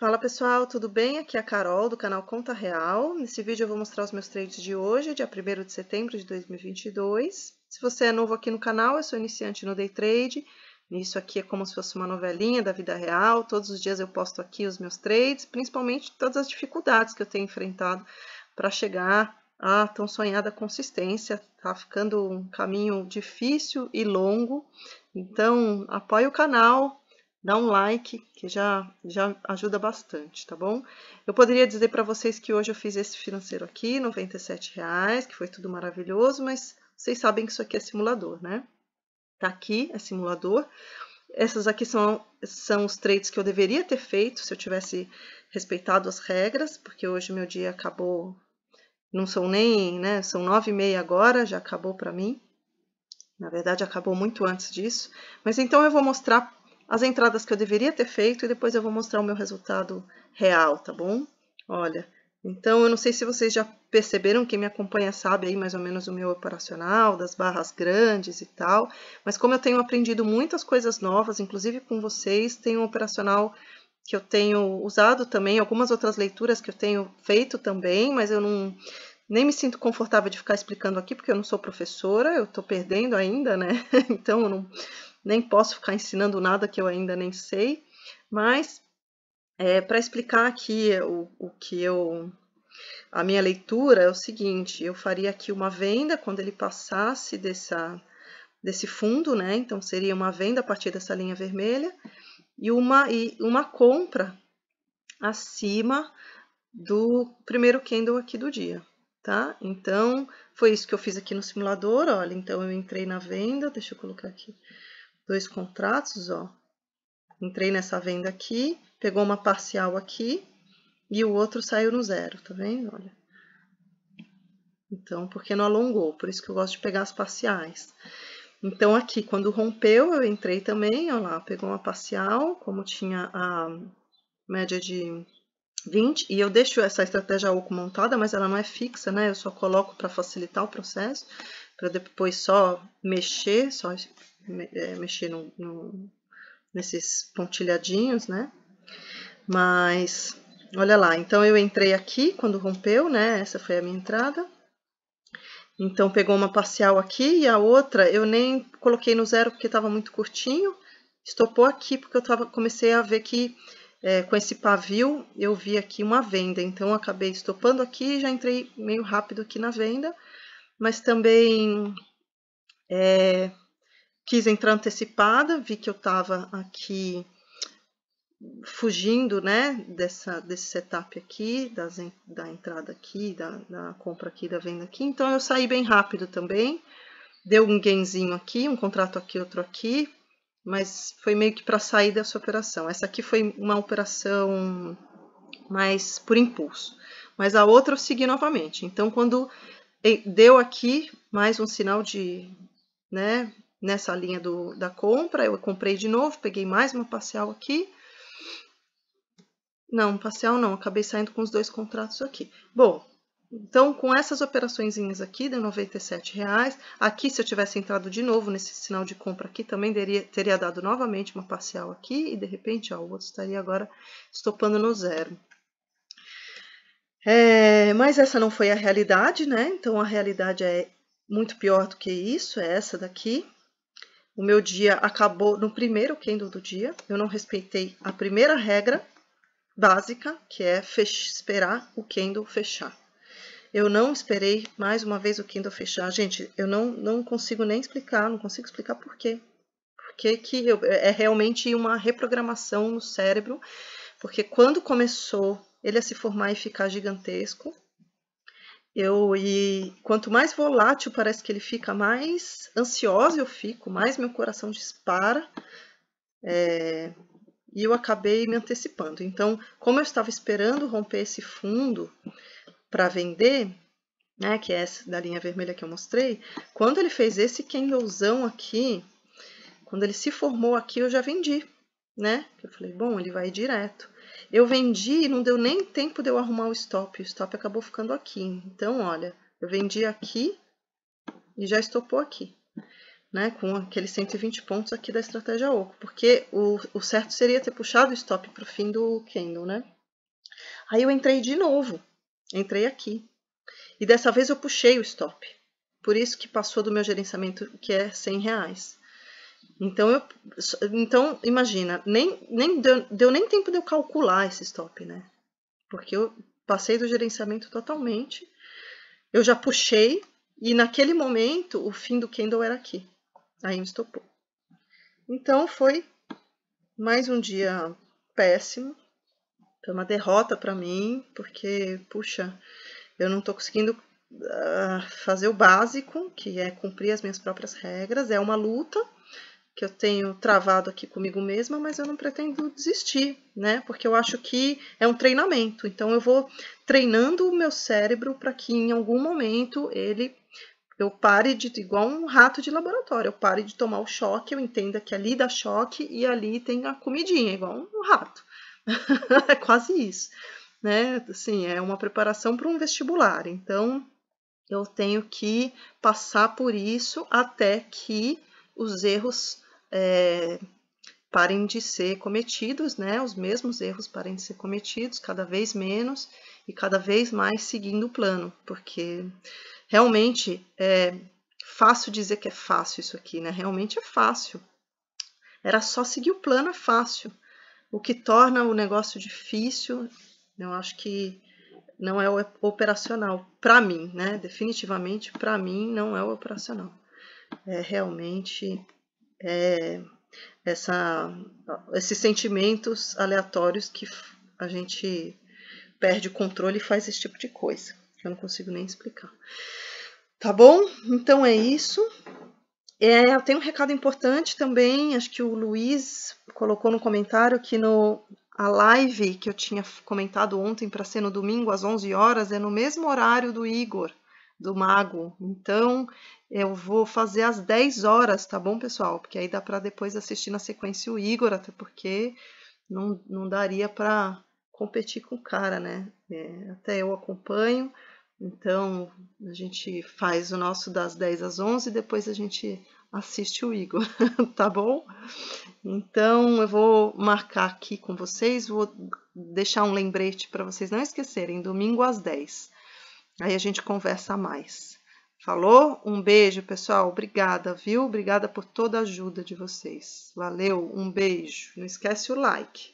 Fala pessoal, tudo bem? Aqui é a Carol do canal Conta Real. Nesse vídeo eu vou mostrar os meus trades de hoje, dia 1 de setembro de 2022. Se você é novo aqui no canal, eu sou iniciante no Day Trade. Isso aqui é como se fosse uma novelinha da vida real. Todos os dias eu posto aqui os meus trades, principalmente todas as dificuldades que eu tenho enfrentado para chegar à tão sonhada consistência. Tá ficando um caminho difícil e longo. Então, apoie o canal, dá um like, que já, já ajuda bastante, tá bom? Eu poderia dizer para vocês que hoje eu fiz esse financeiro aqui, R$ reais, que foi tudo maravilhoso, mas vocês sabem que isso aqui é simulador, né? Tá aqui, é simulador. Essas aqui são, são os trades que eu deveria ter feito se eu tivesse respeitado as regras, porque hoje meu dia acabou, não são nem, né, são nove e meia agora, já acabou para mim. Na verdade, acabou muito antes disso. Mas então eu vou mostrar as entradas que eu deveria ter feito e depois eu vou mostrar o meu resultado real, tá bom? Olha, então eu não sei se vocês já perceberam, quem me acompanha sabe aí mais ou menos o meu operacional, das barras grandes e tal, mas como eu tenho aprendido muitas coisas novas, inclusive com vocês, tem um operacional que eu tenho usado também, algumas outras leituras que eu tenho feito também, mas eu não nem me sinto confortável de ficar explicando aqui, porque eu não sou professora, eu estou perdendo ainda, né? Então, eu não, nem posso ficar ensinando nada que eu ainda nem sei, mas é, para explicar aqui o, o que eu a minha leitura é o seguinte: eu faria aqui uma venda quando ele passasse dessa, desse fundo, né? Então seria uma venda a partir dessa linha vermelha e uma, e uma compra acima do primeiro candle aqui do dia, tá? Então foi isso que eu fiz aqui no simulador. Olha, então eu entrei na venda, deixa eu colocar aqui dois contratos, ó. Entrei nessa venda aqui, pegou uma parcial aqui e o outro saiu no zero, tá vendo? Olha. Então, porque não alongou, por isso que eu gosto de pegar as parciais. Então, aqui, quando rompeu, eu entrei também, ó lá, pegou uma parcial, como tinha a média de 20, e eu deixo essa estratégia oco montada, mas ela não é fixa, né? Eu só coloco para facilitar o processo, para depois só mexer, só é, mexer no, no, nesses pontilhadinhos, né? Mas, olha lá, então eu entrei aqui quando rompeu, né? Essa foi a minha entrada. Então, pegou uma parcial aqui e a outra eu nem coloquei no zero porque estava muito curtinho. Estopou aqui porque eu tava, comecei a ver que é, com esse pavio eu vi aqui uma venda. Então, acabei estopando aqui e já entrei meio rápido aqui na venda. Mas também é, quis entrar antecipada, vi que eu estava aqui fugindo né, dessa, desse setup aqui, das, da entrada aqui, da, da, compra aqui, da venda aqui. Então, eu saí bem rápido também. Deu um gainzinho aqui, um contrato aqui, outro aqui. Mas foi meio que para sair dessa operação. Essa aqui foi uma operação mais por impulso. Mas a outra eu segui novamente. Então, quando deu aqui mais um sinal de, né, nessa linha do, da compra. Eu comprei de novo, peguei mais uma parcial aqui. Não, parcial não, acabei saindo com os dois contratos aqui. Bom, então com essas operaçõezinhas aqui, deu R$ 97,00. Aqui, se eu tivesse entrado de novo nesse sinal de compra aqui, também teria, teria dado novamente uma parcial aqui. E de repente, ó, o outro estaria agora estopando no zero. É, mas essa não foi a realidade, né? Então, a realidade é muito pior do que isso, é essa daqui. O meu dia acabou no primeiro candle do dia, eu não respeitei a primeira regra básica, que é esperar o candle fechar. Eu não esperei mais uma vez o candle fechar. Gente, eu não, não consigo nem explicar, não consigo explicar por quê. Porque que eu, é realmente uma reprogramação no cérebro, porque quando começou ele a se formar e ficar gigantesco, eu e quanto mais volátil parece que ele fica, mais ansiosa eu fico, mais meu coração dispara. É, e eu acabei me antecipando. Então, como eu estava esperando romper esse fundo para vender, né, que é essa da linha vermelha que eu mostrei, quando ele fez esse candlezão aqui, quando ele se formou aqui, eu já vendi, né? Eu falei, bom, ele vai direto. Eu vendi e não deu nem tempo de eu arrumar o stop. O stop acabou ficando aqui. Então, olha, eu vendi aqui e já estopou aqui. Né, com aqueles 120 pontos aqui da estratégia oco, porque o, o certo seria ter puxado o stop para o fim do candle, né? Aí eu entrei de novo, entrei aqui, e dessa vez eu puxei o stop, por isso que passou do meu gerenciamento, que é 100 reais. Então, eu, então imagina, nem, nem deu, deu, nem tempo de eu calcular esse stop, né? Porque eu passei do gerenciamento totalmente, eu já puxei, e naquele momento o fim do candle era aqui. Aí me estopou. Então, foi mais um dia péssimo, foi uma derrota para mim, porque, puxa, eu não estou conseguindo uh, fazer o básico, que é cumprir as minhas próprias regras, é uma luta que eu tenho travado aqui comigo mesma, mas eu não pretendo desistir, né? Porque eu acho que é um treinamento. Então eu vou treinando o meu cérebro para que em algum momento ele eu pare de igual um rato de laboratório, eu pare de tomar o choque, eu entenda que ali dá choque e ali tem a comidinha, igual um rato. é quase isso, né? Assim, é uma preparação para um vestibular. Então, eu tenho que passar por isso até que os erros é, parem de ser cometidos, né? Os mesmos erros parem de ser cometidos, cada vez menos e cada vez mais seguindo o plano, porque realmente é fácil dizer que é fácil isso aqui, né? Realmente é fácil. Era só seguir o plano, é fácil. O que torna o negócio difícil, eu acho que não é operacional. Para mim, né? Definitivamente, para mim, não é operacional. É realmente é, essa, esses sentimentos aleatórios que a gente perde o controle e faz esse tipo de coisa. Eu não consigo nem explicar. Tá bom? Então é isso. É, eu tenho um recado importante também, acho que o Luiz colocou no comentário que no, a live que eu tinha comentado ontem para ser no domingo às 11 horas é no mesmo horário do Igor do mago. Então, eu vou fazer às 10 horas, tá bom, pessoal? Porque aí dá para depois assistir na sequência o Igor, até porque não, não daria para competir com o cara, né? É, até eu acompanho. Então, a gente faz o nosso das 10 às 11, depois a gente assiste o Igor, tá bom? Então, eu vou marcar aqui com vocês, vou deixar um lembrete para vocês não esquecerem, domingo às 10. Aí a gente conversa mais. Falou? Um beijo, pessoal. Obrigada, viu? Obrigada por toda a ajuda de vocês. Valeu, um beijo. Não esquece o like.